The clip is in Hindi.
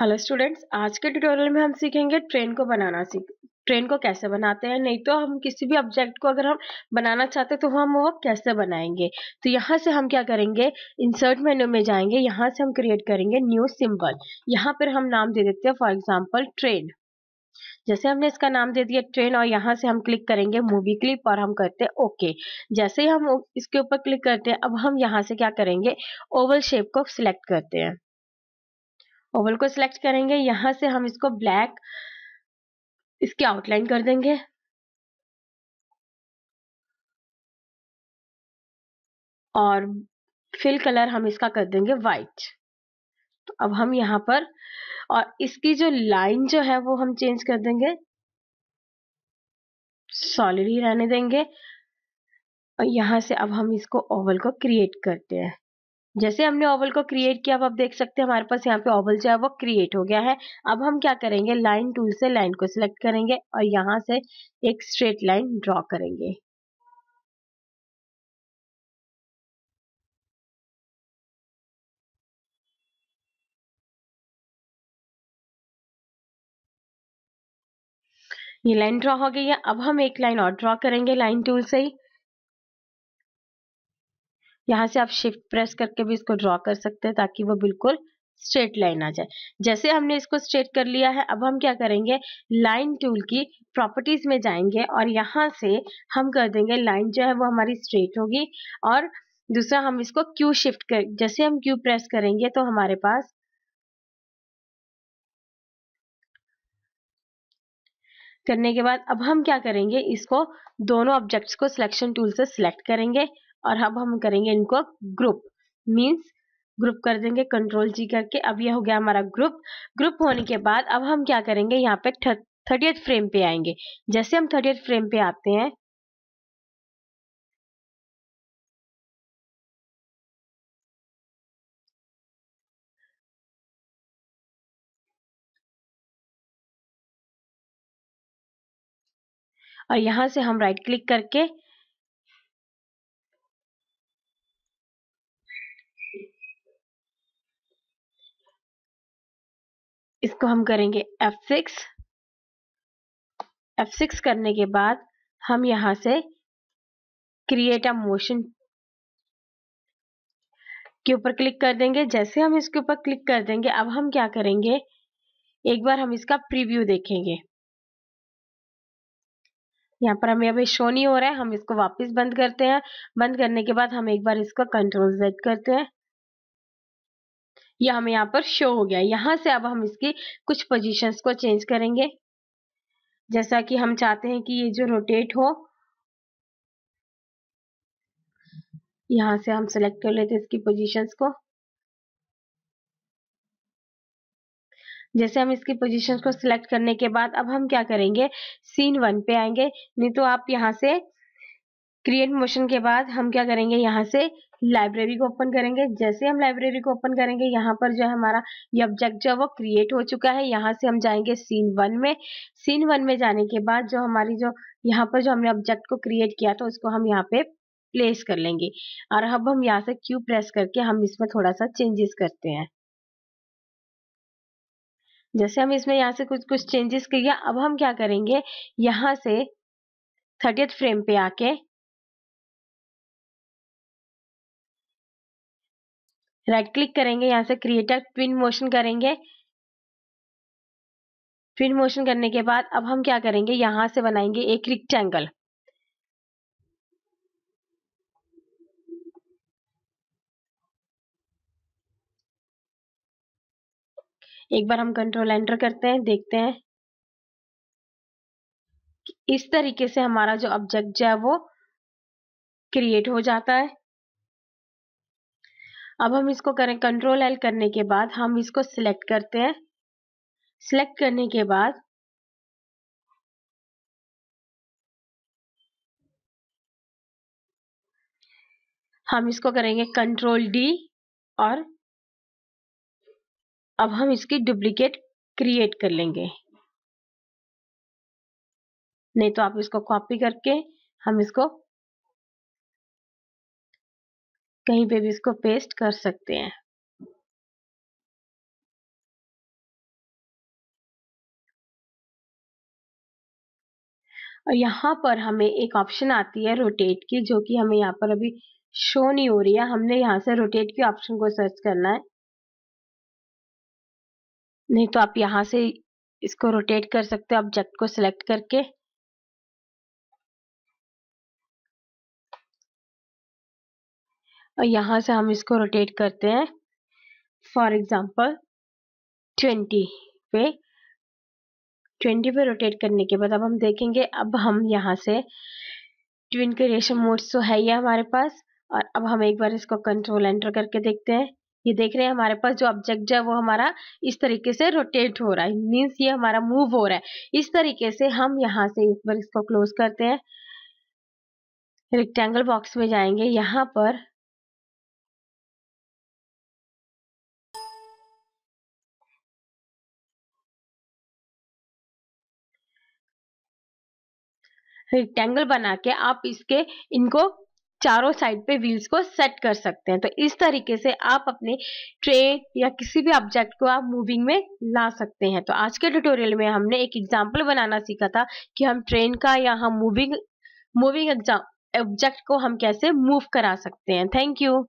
हेलो स्टूडेंट्स आज के ट्यूटोरियल में हम सीखेंगे ट्रेन को बनाना सीख ट्रेन को कैसे बनाते हैं नहीं तो हम किसी भी ऑब्जेक्ट को अगर हम बनाना चाहते हैं तो हम वो कैसे बनाएंगे तो यहाँ से हम क्या करेंगे इंसर्ट मेन्यू में जाएंगे यहाँ से हम क्रिएट करेंगे न्यू सिंबल यहाँ पर हम नाम दे देते हैं फॉर एग्जाम्पल ट्रेन जैसे हमने इसका नाम दे दिया ट्रेन और यहाँ से हम क्लिक करेंगे मूवी क्लिप और हम करते हैं ओके जैसे ही हम इसके ऊपर क्लिक करते हैं अब हम यहाँ से क्या करेंगे ओवल शेप को सिलेक्ट करते हैं ओवल को सिलेक्ट करेंगे यहां से हम इसको ब्लैक इसके आउटलाइन कर देंगे और फिल कलर हम इसका कर देंगे व्हाइट तो अब हम यहां पर और इसकी जो लाइन जो है वो हम चेंज कर देंगे सॉलिड ही रहने देंगे और यहां से अब हम इसको ओवल को क्रिएट करते हैं जैसे हमने ओवल को क्रिएट किया अब आप देख सकते हैं हमारे पास यहाँ पे ओवल जो है वो क्रिएट हो गया है अब हम क्या करेंगे लाइन टूल से लाइन को सिलेक्ट करेंगे और यहाँ से एक स्ट्रेट लाइन ड्रॉ करेंगे ये लाइन ड्रॉ हो गई है अब हम एक लाइन और ड्रॉ करेंगे लाइन टूल से ही यहाँ से आप शिफ्ट प्रेस करके भी इसको ड्रॉ कर सकते हैं ताकि वो बिल्कुल स्ट्रेट लाइन आ जाए जैसे हमने इसको स्ट्रेट कर लिया है अब हम क्या करेंगे लाइन टूल की प्रॉपर्टीज में जाएंगे और यहाँ से हम कर देंगे लाइन जो है वो हमारी स्ट्रेट होगी और दूसरा हम इसको क्यू शिफ्ट कर जैसे हम क्यू प्रेस करेंगे तो हमारे पास करने के बाद अब हम क्या करेंगे इसको दोनों ऑब्जेक्ट्स को सिलेक्शन टूल से सिलेक्ट करेंगे और अब हम करेंगे इनको ग्रुप मीन्स ग्रुप कर देंगे कंट्रोल जी करके अब ये हो गया हमारा ग्रुप ग्रुप होने के बाद अब हम क्या करेंगे यहाँ पे थर्टी फ्रेम पे आएंगे जैसे हम थर्टी फ्रेम पे आते हैं और यहां से हम राइट क्लिक करके इसको हम करेंगे F6 F6 करने के बाद हम यहां से क्रिएट अ मोशन के ऊपर क्लिक कर देंगे जैसे हम इसके ऊपर क्लिक कर देंगे अब हम क्या करेंगे एक बार हम इसका प्रीव्यू देखेंगे यहाँ पर हमें अभी शो नहीं हो रहा है हम इसको वापस बंद करते हैं बंद करने के बाद हम एक बार इसका कंट्रोल जेड करते हैं यह हमें यहाँ पर शो हो गया यहाँ से अब हम इसकी कुछ पोजीशंस को चेंज करेंगे जैसा कि हम चाहते हैं कि ये जो रोटेट हो यहाँ से हम सेलेक्ट कर लेते हैं इसकी पोजीशंस को जैसे हम इसकी पोजिशन को सिलेक्ट करने के बाद अब हम क्या करेंगे सीन वन पे आएंगे नहीं तो आप यहाँ से क्रिएट मोशन के बाद हम क्या करेंगे यहाँ से लाइब्रेरी को ओपन करेंगे जैसे हम लाइब्रेरी को ओपन करेंगे यहाँ पर जो है हमारा ये ऑब्जेक्ट जो है वो क्रिएट हो चुका है यहाँ से हम जाएंगे सीन वन में सीन वन में जाने के बाद जो हमारी जो यहाँ पर जो हमने ऑब्जेक्ट को क्रिएट किया था उसको हम यहाँ पे प्लेस कर लेंगे और अब हम यहाँ से क्यू प्रेस करके हम इसमें थोड़ा सा चेंजेस करते हैं जैसे हम इसमें यहाँ से कुछ कुछ चेंजेस किया अब हम क्या करेंगे यहाँ से थर्टियथ फ्रेम पे आके राइट क्लिक करेंगे यहाँ से क्रिएटर पिन मोशन करेंगे पिन मोशन करने के बाद अब हम क्या करेंगे यहां से बनाएंगे एक रिक्टेंगल एक बार हम कंट्रोल एंटर करते हैं देखते हैं इस तरीके से हमारा जो ऑब्जेक्ट जो है वो क्रिएट हो जाता है अब हम इसको करें कंट्रोल एल करने के बाद हम इसको सिलेक्ट करते हैं सिलेक्ट करने के बाद हम इसको करेंगे कंट्रोल डी और अब हम इसकी डुप्लीकेट क्रिएट कर लेंगे नहीं तो आप इसको कॉपी करके हम इसको कहीं पे भी इसको पेस्ट कर सकते हैं और यहाँ पर हमें एक ऑप्शन आती है रोटेट की जो कि हमें यहाँ पर अभी शो नहीं हो रही है हमने यहाँ से रोटेट के ऑप्शन को सर्च करना है नहीं तो आप यहाँ से इसको रोटेट कर सकते हो ऑब्जेक्ट को सिलेक्ट करके और यहाँ से हम इसको रोटेट करते हैं फॉर एग्जाम्पल ट्वेंटी पे ट्वेंटी पे रोटेट करने के बाद अब हम देखेंगे अब हम यहाँ से ट्विन के रेशम मोड्स तो है ही हमारे पास और अब हम एक बार इसको कंट्रोल एंटर करके देखते हैं ये देख रहे हैं हमारे पास जो ऑब्जेक्ट है वो हमारा इस तरीके से रोटेट हो रहा है मीन्स ये हमारा मूव हो रहा है इस तरीके से हम यहाँ से एक बार इसको क्लोज करते हैं रेक्टेंगल बॉक्स में जाएंगे यहाँ पर रेक्टेंगल बना के आप इसके इनको चारों साइड पे व्हील्स को सेट कर सकते हैं तो इस तरीके से आप अपने ट्रेन या किसी भी ऑब्जेक्ट को आप मूविंग में ला सकते हैं तो आज के ट्यूटोरियल में हमने एक एग्जाम्पल बनाना सीखा था कि हम ट्रेन का या हम मूविंग मूविंग एग्जाम ऑब्जेक्ट को हम कैसे मूव करा सकते हैं थैंक यू